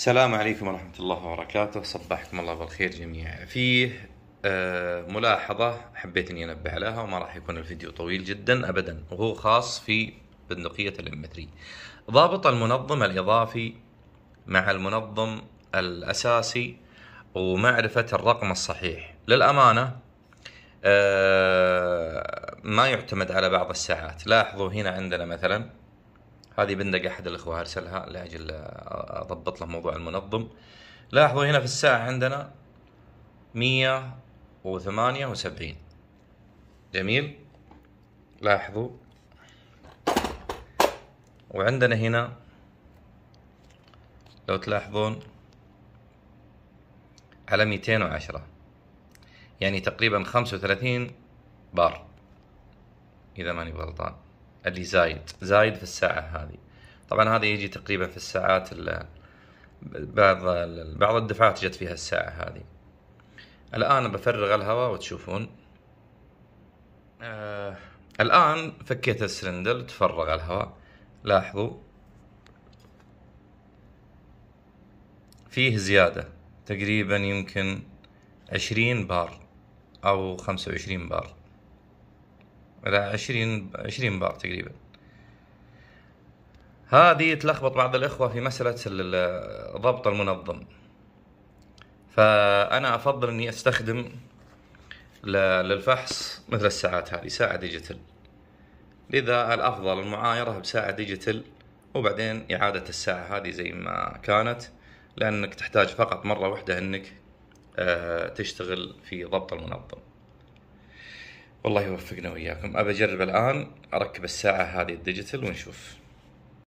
السلام عليكم ورحمة الله وبركاته صبحكم الله بالخير جميعا في آه، ملاحظة حبيت اني انبه عليها وما راح يكون الفيديو طويل جدا ابدا وهو خاص في بندقية الام 3 إيه. ضابط المنظم الاضافي مع المنظم الاساسي ومعرفة الرقم الصحيح للامانة آه، ما يعتمد على بعض الساعات لاحظوا هنا عندنا مثلا هذه بندق احد الاخوه ارسلها لاجل اضبط له موضوع المنظم لاحظوا هنا في الساعه عندنا 178 جميل لاحظوا وعندنا هنا لو تلاحظون على 210 يعني تقريبا 35 بار إذا ماني غلطان اللي زايد زايد في الساعة هذه طبعا هذا يجي تقريبا في الساعات بعض بعض الدفعات جت فيها الساعة هذه الآن بفرغ الهواء وتشوفون آه الآن فكيت السلندر تفرغ الهواء لاحظوا فيه زيادة تقريبا يمكن عشرين بار أو خمسة وعشرين بار عشرين عشرين بار تقريبا هذه تلخبط بعض الإخوة في مسألة الضبط المنظم فأنا أفضل أني أستخدم للفحص مثل الساعات هذه ساعة ديجيتال لذا الأفضل المعايرة بساعة ديجيتال وبعدين إعادة الساعة هذه زي ما كانت لأنك تحتاج فقط مرة واحدة أنك آه، تشتغل في ضبط المنظم والله يوفقنا وياكم أبى أجرب الآن أركب الساعة هذه الديجيتال ونشوف